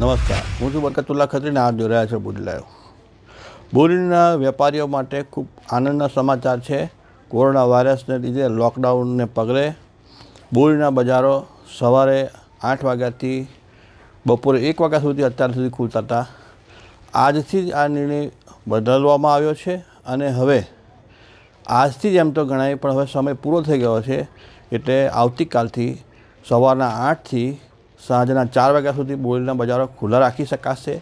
નમસ્કાર હું છું બરકતુલ્લા ખત્રીને આપ જોઈ રહ્યા છે બુજ લાઈવ બુરીના વેપારીઓ માટે ખૂબ આનંદના સમાચાર છે કોરોના વાયરસને લીધે લોકડાઉનને પગલે બુરીના બજારો સવારે આઠ વાગ્યાથી બપોરે એક વાગ્યા સુધી અત્યાર સુધી ખુલતા હતા આજથી જ આ નિર્ણય બદલવામાં આવ્યો છે અને હવે આજથી જ એમ તો ગણાય પણ હવે સમય પૂરો થઈ ગયો છે એટલે આવતીકાલથી સવારના આઠથી સાંજના ચાર વાગ્યા સુધી બોલીના બજારો ખુલ્લા રાખી શકાશે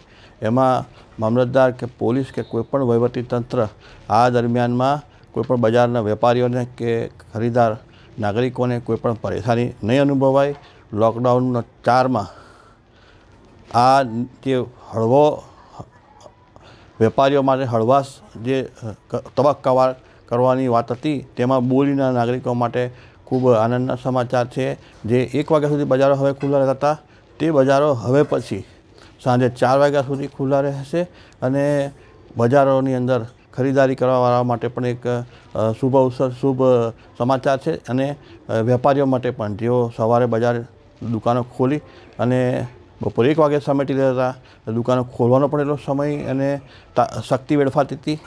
એમાં મામલતદાર કે પોલીસ કે કોઈપણ વહીવટીતંત્ર આ દરમિયાનમાં કોઈપણ બજારના વેપારીઓને કે ખરીદાર નાગરિકોને કોઈપણ પરેશાની નહીં અનુભવાય લોકડાઉનના ચારમાં આ જે હળવો વેપારીઓ માટે હળવાશ જે તબક્કાવાર કરવાની વાત હતી તેમાં બોલીના નાગરિકો માટે ખૂબ આનંદના સમાચાર છે જે એક વાગ્યા સુધી બજારો હવે ખુલ્લા રહેતા તે બજારો હવે પછી સાંજે ચાર વાગ્યા સુધી ખુલ્લા રહેશે અને બજારોની અંદર ખરીદારી કરવાવાળા માટે પણ એક શુભ અવસર શુભ સમાચાર છે અને વેપારીઓ માટે પણ જેઓ સવારે બજાર દુકાનો ખોલી અને બપોરે એક વાગે સમેટી લેતા દુકાનો ખોલવાનો પણ એટલો સમય અને શક્તિ વેડફાતી હતી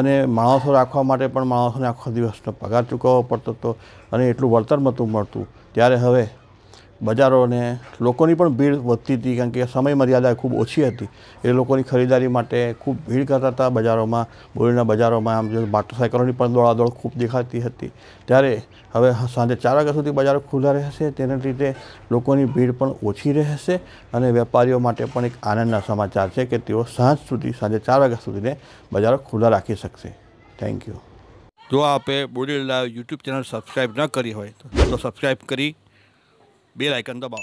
અને માણસો રાખવા માટે પણ માણસોને આખો દિવસનો પગાર ચૂકવવો પડતો હતો અને એટલું વળતર નહોતું મળતું ત્યારે હવે બજારો અને લોકોની પણ ભીડ વધતી હતી કારણ કે સમય મર્યાદા ખૂબ ઓછી હતી એ લોકોની ખરીદારી માટે ખૂબ ભીડ કરતા હતા બજારોમાં બોરીના બજારોમાં આમ મોટરસાયકલોની મોટરસાઇકલોની પણ દોડાદોડ ખૂબ દેખાતી હતી ત્યારે હવે સાંજે ચાર વાગ્યા સુધી બજારો ખુલ્લા રહેશે તેના લીધે લોકોની ભીડ પણ ઓછી રહેશે અને વેપારીઓ માટે પણ એક આનંદના સમાચાર છે કે તેઓ સાંજ સુધી સાંજે ચાર વાગ્યા સુધીને બજારો ખુલ્લા રાખી શકશે થેન્ક યુ જો આપે બોડીલા યુટ્યુબ ચેનલ સબસ્ક્રાઈબ ન કરી હોય તો સબસ્ક્રાઈબ કરી 别来跟到宝。